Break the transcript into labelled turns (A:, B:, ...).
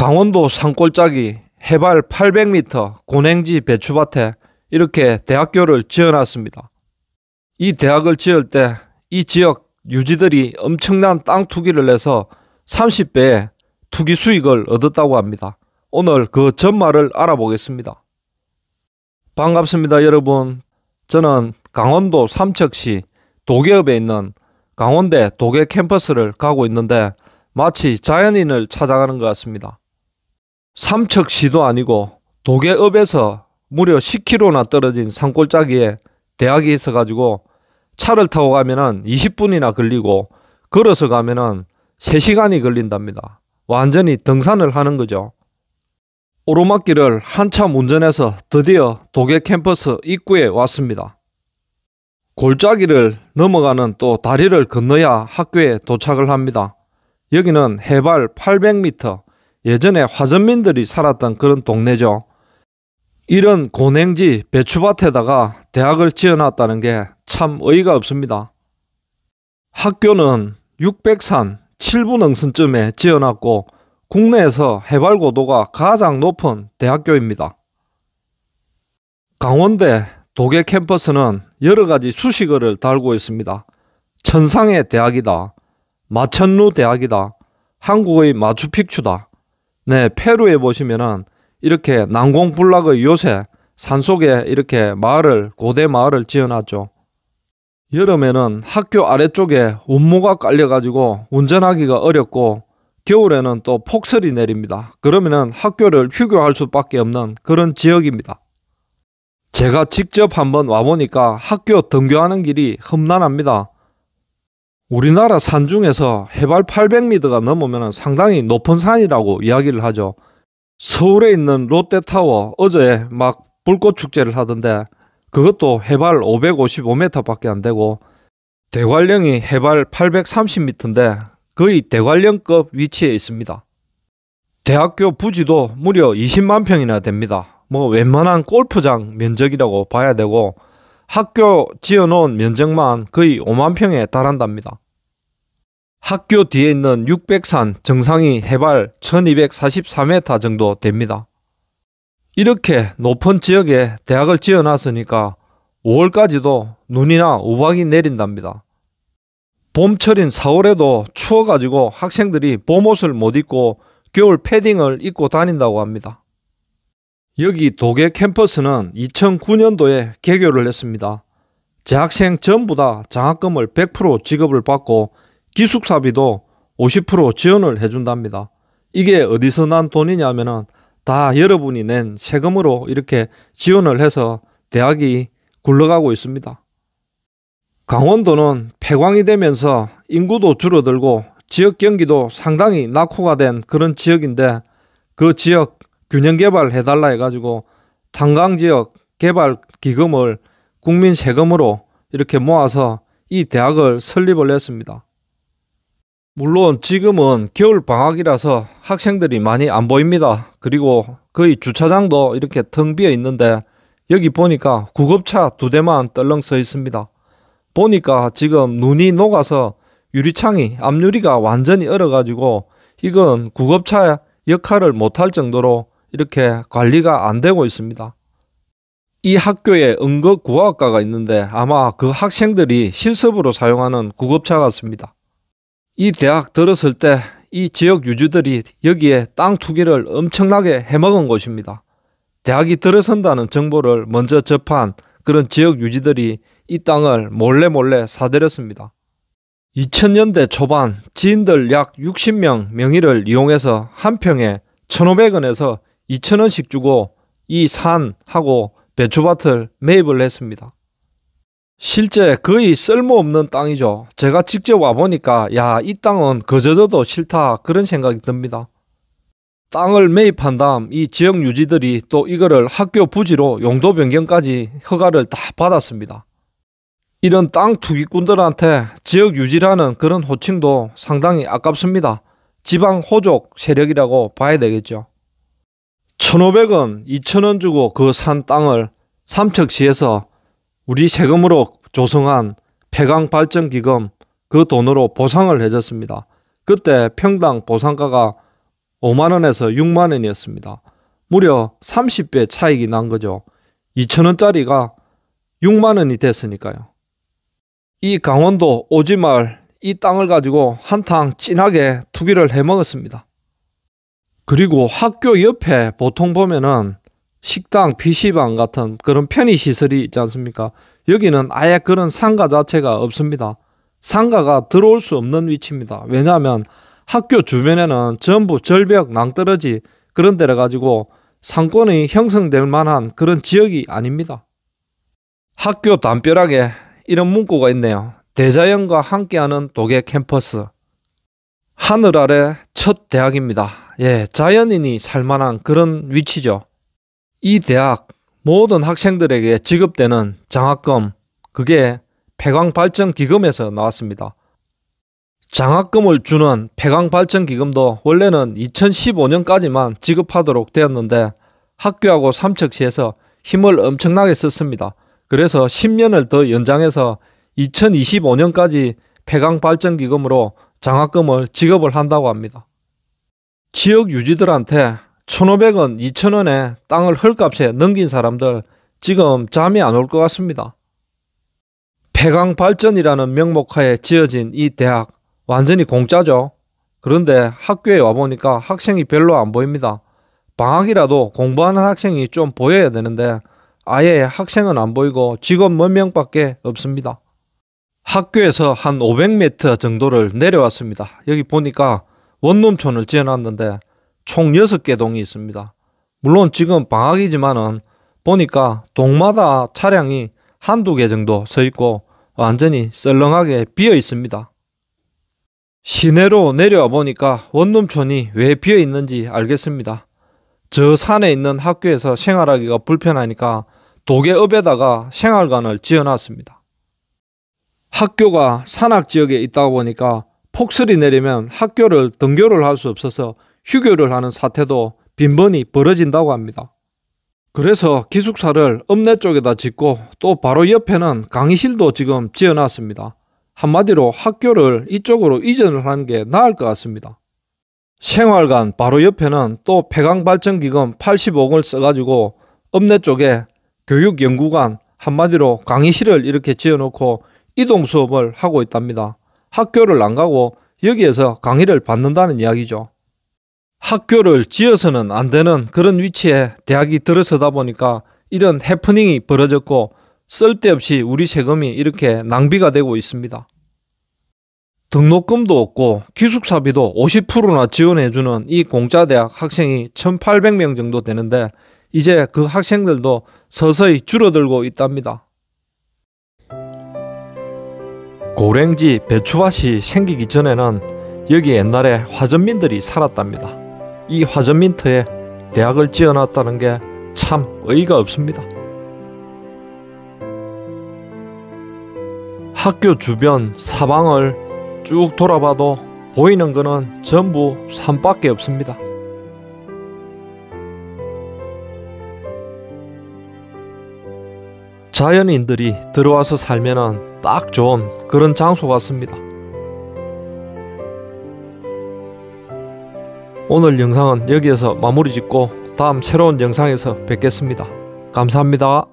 A: 강원도 산골짜기 해발 800m 고냉지 배추밭에 이렇게 대학교를 지어놨습니다. 이 대학을 지을 때 이 지역 유지들이 엄청난 땅 투기를 해서 30배의 투기 수익을 얻었다고 합니다. 오늘 그 전말을 알아보겠습니다. 반갑습니다 여러분. 저는 강원도 삼척시 도계읍에 있는 강원대 도계 캠퍼스를 가고 있는데 마치 자연인을 찾아가는 것 같습니다. 삼척시도 아니고 도계읍에서 무려 10km나 떨어진 산골짜기에 대학이 있어가지고 차를 타고 가면은 20분이나 걸리고 걸어서 가면은 3시간이 걸린답니다. 완전히 등산을 하는 거죠. 오르막길을 한참 운전해서 드디어 도계 캠퍼스 입구에 왔습니다. 골짜기를 넘어가는 또 다리를 건너야 학교에 도착을 합니다. 여기는 해발 800m, 예전에 화전민들이 살았던 그런 동네죠. 이런 고냉지 배추밭에다가 대학을 지어놨다는 게 참 어이가 없습니다. 학교는 600산 7분 응선쯤에 지어놨고 국내에서 해발 고도가 가장 높은 대학교입니다. 강원대 도계 캠퍼스는 여러 가지 수식어를 달고 있습니다. 천상의 대학이다. 마천루 대학이다. 한국의 마추픽추다. 네, 페루에 보시면은 이렇게 난공불락의 요새 산속에 이렇게 마을을 고대 마을을 지어놨죠. 여름에는 학교 아래쪽에 운모가 깔려가지고 운전하기가 어렵고 겨울에는 또 폭설이 내립니다. 그러면은 학교를 휴교할 수밖에 없는 그런 지역입니다. 제가 직접 한번 와보니까 학교 등교하는 길이 험난합니다. 우리나라 산 중에서 해발 800m가 넘으면 상당히 높은 산이라고 이야기를 하죠. 서울에 있는 롯데타워 어제 막 불꽃 축제를 하던데 그것도 해발 555m밖에 안 되고 대관령이 해발 830m인데 거의 대관령급 위치에 있습니다. 대학교 부지도 무려 20만 평이나 됩니다. 뭐 웬만한 골프장 면적이라고 봐야 되고 학교 지어놓은 면적만 거의 5만 평에 달한답니다. 학교 뒤에 있는 600산 정상이 해발 1244m 정도 됩니다. 이렇게 높은 지역에 대학을 지어놨으니까 5월까지도 눈이나 우박이 내린답니다. 봄철인 4월에도 추워가지고 학생들이 봄옷을 못 입고 겨울 패딩을 입고 다닌다고 합니다. 여기 독계 캠퍼스는 2009년도에 개교를 했습니다. 재학생 전부 다 장학금을 100% 지급을 받고 기숙사비도 50% 지원을 해준답니다. 이게 어디서 난 돈이냐면은 다 여러분이 낸 세금으로 이렇게 지원을 해서 대학이 굴러가고 있습니다. 강원도는 폐광이 되면서 인구도 줄어들고 지역 경기도 상당히 낙후가 된 그런 지역인데 그 지역 균형 개발 해달라 해가지고 탄광 지역 개발 기금을 국민 세금으로 이렇게 모아서 이 대학을 설립을 했습니다. 물론 지금은 겨울 방학이라서 학생들이 많이 안 보입니다. 그리고 거의 주차장도 이렇게 텅 비어 있는데 여기 보니까 구급차 두 대만 떨렁 서 있습니다. 보니까 지금 눈이 녹아서 유리창이 앞유리가 완전히 얼어가지고 이건 구급차 역할을 못할 정도로 이렇게 관리가 안 되고 있습니다. 이 학교에 응급구화과가 있는데 아마 그 학생들이 실습으로 사용하는 구급차 같습니다. 이 대학 들었을 때 이 지역 유주들이 여기에 땅 투기를 엄청나게 해먹은 곳입니다. 대학이 들어선다는 정보를 먼저 접한 그런 지역 유지들이 이 땅을 몰래 몰래 사들였습니다. 2000년대 초반 지인들 약 60명 명의를 이용해서 한 평에 1,500원에서 2,000원씩 주고 이 산하고 배추밭을 매입을 했습니다. 실제 거의 쓸모없는 땅이죠. 제가 직접 와보니까 야, 이 땅은 거저저도 싫다 그런 생각이 듭니다. 땅을 매입한 다음 이 지역 유지들이 또 이거를 학교 부지로 용도 변경까지 허가를 다 받았습니다. 이런 땅 투기꾼들한테 지역 유지라는 그런 호칭도 상당히 아깝습니다. 지방 호족 세력이라고 봐야 되겠죠. 1,500원, 2,000원 주고 그 산 땅을 삼척시에서 우리 세금으로 조성한 폐강 발전 기금 그 돈으로 보상을 해줬습니다. 그때 평당 보상가가 5만 원에서 6만 원이었습니다. 무려 30배 차익이 난 거죠. 2천 원짜리가 6만 원이 됐으니까요. 이 강원도 오지말이 땅을 가지고 한탕 진하게 투기를 해먹었습니다. 그리고 학교 옆에 보통 보면은 식당, PC방 같은 그런 편의시설이 있지 않습니까? 여기는 아예 그런 상가 자체가 없습니다. 상가가 들어올 수 없는 위치입니다. 왜냐하면 학교 주변에는 전부 절벽, 낭떠러지 그런 데를 가지고 상권이 형성될 만한 그런 지역이 아닙니다. 학교 담벼락에 이런 문구가 있네요. 대자연과 함께하는 독계 캠퍼스. 하늘 아래 첫 대학입니다. 예, 자연인이 살만한 그런 위치죠. 이 대학 모든 학생들에게 지급되는 장학금, 그게 폐광발전기금에서 나왔습니다. 장학금을 주는 폐광발전기금도 원래는 2015년까지만 지급하도록 되었는데 학교하고 삼척시에서 힘을 엄청나게 썼습니다. 그래서 10년을 더 연장해서 2025년까지 폐광발전기금으로 장학금을 지급을 한다고 합니다. 지역 유지들한테 1,500원, 2,000원에 땅을 헐값에 넘긴 사람들 지금 잠이 안 올 것 같습니다. 폐강 발전이라는 명목하에 지어진 이 대학 완전히 공짜죠. 그런데 학교에 와보니까 학생이 별로 안 보입니다. 방학이라도 공부하는 학생이 좀 보여야 되는데 아예 학생은 안 보이고 직원 몇 명밖에 없습니다. 학교에서 한 500m 정도를 내려왔습니다. 여기 보니까 원룸촌을 지어놨는데 총 6개 동이 있습니다. 물론 지금 방학이지만은 보니까 동마다 차량이 한두 개 정도 서 있고 완전히 썰렁하게 비어 있습니다. 시내로 내려와 보니까 원룸촌이 왜 비어 있는지 알겠습니다. 저 산에 있는 학교에서 생활하기가 불편하니까 도계읍에다가 생활관을 지어놨습니다. 학교가 산악 지역에 있다 보니까 폭설이 내리면 학교를 등교를 할 수 없어서 휴교를 하는 사태도 빈번히 벌어진다고 합니다. 그래서 기숙사를 읍내 쪽에다 짓고 또 바로 옆에는 강의실도 지금 지어놨습니다. 한마디로 학교를 이쪽으로 이전을 하는 게 나을 것 같습니다. 생활관 바로 옆에는 또 폐강발전기금 85억을 써가지고 읍내 쪽에 교육연구관 한마디로 강의실을 이렇게 지어놓고 이동 수업을 하고 있답니다. 학교를 안 가고 여기에서 강의를 받는다는 이야기죠. 학교를 지어서는 안 되는 그런 위치에 대학이 들어서다 보니까 이런 해프닝이 벌어졌고 쓸데없이 우리 세금이 이렇게 낭비가 되고 있습니다. 등록금도 없고 기숙사비도 50%나 지원해주는 이 공짜대학 학생이 1,800명 정도 되는데 이제 그 학생들도 서서히 줄어들고 있답니다. 고랭지 배추밭이 생기기 전에는 여기 옛날에 화전민들이 살았답니다. 이 화전민터에 대학을 지어놨다는 게 참 의의가 없습니다. 학교 주변 사방을 쭉 돌아봐도 보이는 거는 전부 산밖에 없습니다. 자연인들이 들어와서 살면은 딱 좋은 그런 장소 같습니다. 오늘 영상은 여기에서 마무리 짓고 다음 새로운 영상에서 뵙겠습니다. 감사합니다.